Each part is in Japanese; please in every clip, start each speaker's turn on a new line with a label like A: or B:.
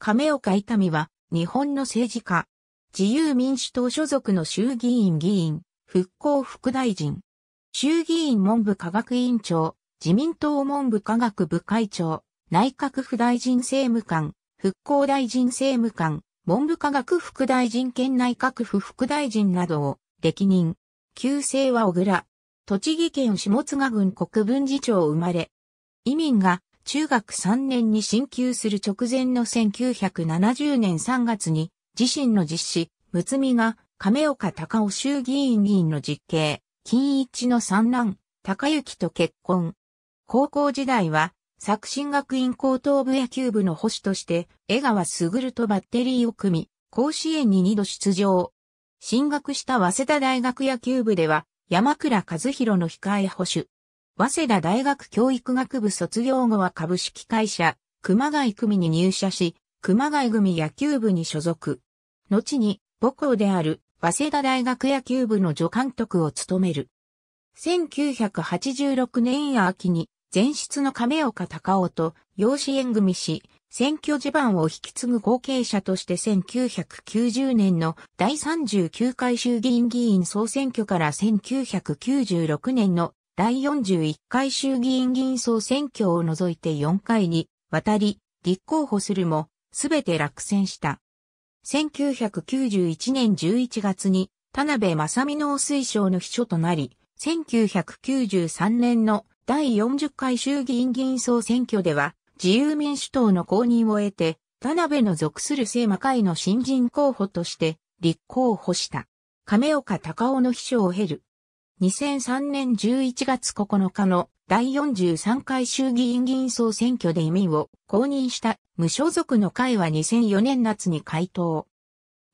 A: 亀岡伊丹は、日本の政治家。自由民主党所属の衆議院議員、復興副大臣。衆議院文部科学委員長、自民党文部科学部会長、内閣府大臣政務官、復興大臣政務官、文部科学副大臣兼内閣府副大臣などを歴任。旧姓は小倉。栃木県下津賀郡国分寺町生まれ。移民が中学3年に進級する直前の1970年3月に、自身の実施、睦美が、亀岡高雄衆議院議員の実刑、金一の三男、高幸と結婚。高校時代は、作新学院高等部野球部の保守として、江川卓とバッテリーを組み、甲子園に2度出場。進学した早稲田大学野球部では、山倉和弘の控え保守、早稲田大学教育学部卒業後は株式会社、熊谷組に入社し、熊谷組野球部に所属。後に、母校である、早稲田大学野球部の助監督を務める。1986年秋に、前室の亀岡隆夫と養子縁組し、選挙地盤を引き継ぐ後継者として1990年の第39回衆議院議員総選挙から1996年の第41回衆議院議員総選挙を除いて4回に渡り、立候補するも、すべて落選した。1991年11月に、田辺正美農水省の秘書となり、1993年の第40回衆議院議員総選挙では、自由民主党の公認を得て、田辺の属する聖魔会の新人候補として立候補した。亀岡隆夫の秘書を経る2003年11月9日の第43回衆議院議員総選挙で移民を公認した無所属の会は2004年夏に回答。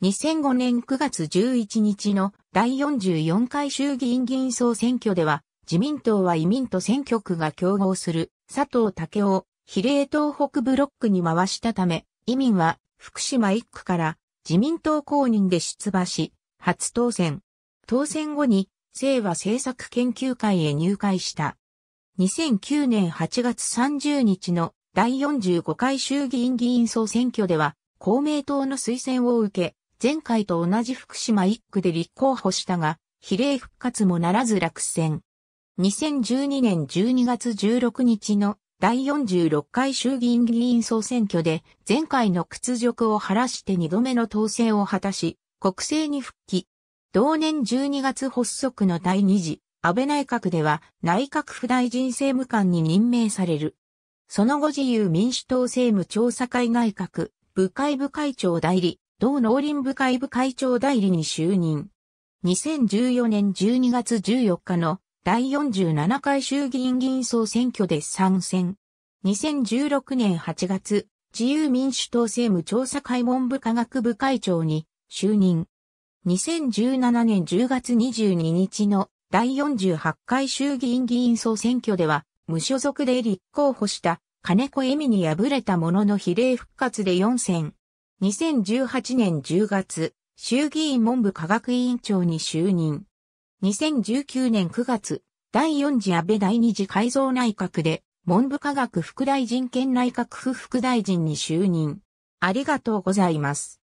A: 2005年9月11日の第44回衆議院議員総選挙では自民党は移民と選挙区が競合する佐藤武雄比例東北ブロックに回したため、移民は福島1区から自民党公認で出馬し、初当選。当選後に清和政策研究会へ入会した。2009年8月30日の第45回衆議院議員総選挙では、公明党の推薦を受け、前回と同じ福島1区で立候補したが、比例復活もならず落選。2012年12月16日の第46回衆議院議員総選挙で前回の屈辱を晴らして2度目の当選を果たし、国政に復帰。同年12月発足の第2次安倍内閣では内閣府大臣政務官に任命される。その後自由民主党政務調査会内閣、部会部会長代理、同農林部会部会長代理に就任。2014年12月14日の第47回衆議院議員総選挙で参戦。2016年8月、自由民主党政務調査会文部科学部会長に就任。2017年10月22日の第48回衆議院議員総選挙では、無所属で立候補した金子恵美に敗れたものの比例復活で4選。2018年10月、衆議院文部科学委員長に就任。2019年9月、第4次安倍第2次改造内閣で、文部科学副大臣兼内閣府副大臣に就任。ありがとうございます。